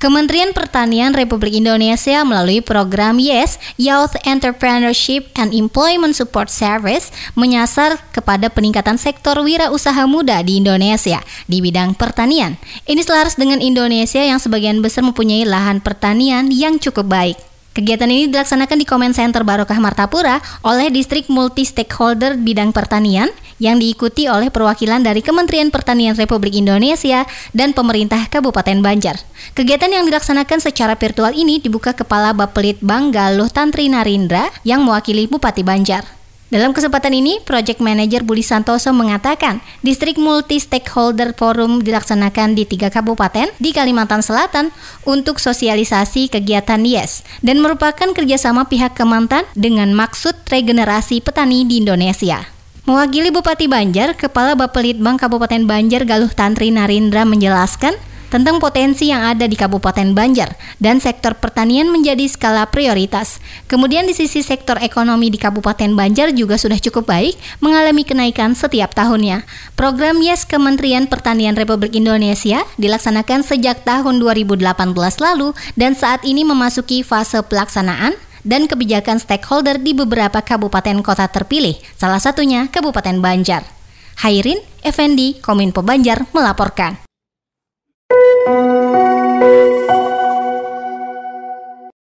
Kementerian Pertanian Republik Indonesia melalui program YES, Youth Entrepreneurship and Employment Support Service, menyasar kepada peningkatan sektor wirausaha muda di Indonesia di bidang pertanian. Ini selaras dengan Indonesia yang sebagian besar mempunyai lahan pertanian yang cukup baik. Kegiatan ini dilaksanakan di Comment Center Barokah Martapura oleh Distrik Multi Stakeholder Bidang Pertanian yang diikuti oleh perwakilan dari Kementerian Pertanian Republik Indonesia dan pemerintah Kabupaten Banjar. Kegiatan yang dilaksanakan secara virtual ini dibuka Kepala Bapelit Bang Galuh Tantri Narindra yang mewakili Bupati Banjar. Dalam kesempatan ini, Project Manager Budi Santoso mengatakan, Distrik Multi Stakeholder Forum dilaksanakan di tiga kabupaten di Kalimantan Selatan untuk sosialisasi kegiatan YES dan merupakan kerjasama pihak Kementan dengan maksud regenerasi petani di Indonesia. Mewakili Bupati Banjar, Kepala Bapelitbang Kabupaten Banjar Galuh Tantri Narindra menjelaskan, tentang potensi yang ada di Kabupaten Banjar dan sektor pertanian menjadi skala prioritas. Kemudian di sisi sektor ekonomi di Kabupaten Banjar juga sudah cukup baik, mengalami kenaikan setiap tahunnya. Program YES Kementerian Pertanian Republik Indonesia dilaksanakan sejak tahun 2018 lalu dan saat ini memasuki fase pelaksanaan dan kebijakan stakeholder di beberapa kabupaten kota terpilih, salah satunya Kabupaten Banjar. Hairin Effendi, Kominfo Banjar melaporkan. Música